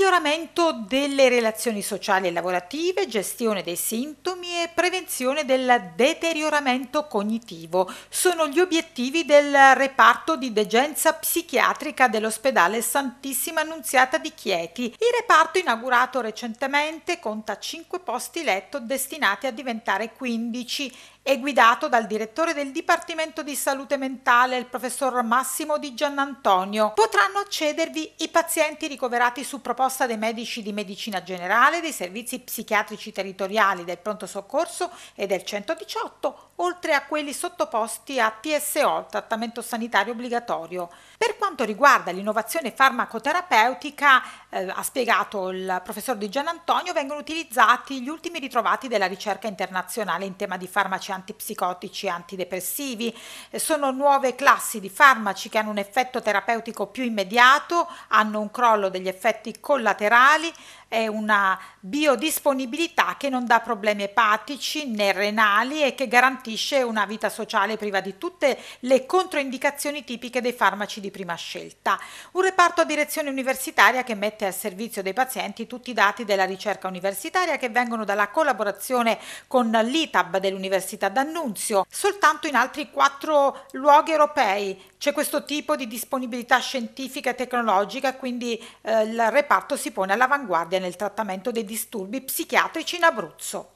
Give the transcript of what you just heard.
miglioramento delle relazioni sociali e lavorative, gestione dei sintomi e prevenzione del deterioramento cognitivo sono gli obiettivi del reparto di degenza psichiatrica dell'ospedale Santissima Annunziata di Chieti. Il reparto inaugurato recentemente conta 5 posti letto destinati a diventare 15 è guidato dal direttore del Dipartimento di Salute Mentale, il professor Massimo Di Giannantonio. Potranno accedervi i pazienti ricoverati su proposta risposta dei medici di medicina generale, dei servizi psichiatrici territoriali, del pronto soccorso e del 118, oltre a quelli sottoposti a TSO, trattamento sanitario obbligatorio. Per quanto riguarda l'innovazione farmacoterapeutica, eh, ha spiegato il professor Di Gian Antonio, vengono utilizzati gli ultimi ritrovati della ricerca internazionale in tema di farmaci antipsicotici e antidepressivi. Eh, sono nuove classi di farmaci che hanno un effetto terapeutico più immediato, hanno un crollo degli effetti collaterali collaterali è una biodisponibilità che non dà problemi epatici né renali e che garantisce una vita sociale priva di tutte le controindicazioni tipiche dei farmaci di prima scelta. Un reparto a direzione universitaria che mette al servizio dei pazienti tutti i dati della ricerca universitaria che vengono dalla collaborazione con l'ITAB dell'Università d'Annunzio. Soltanto in altri quattro luoghi europei c'è questo tipo di disponibilità scientifica e tecnologica, quindi eh, il reparto si pone all'avanguardia nel trattamento dei disturbi psichiatrici in Abruzzo.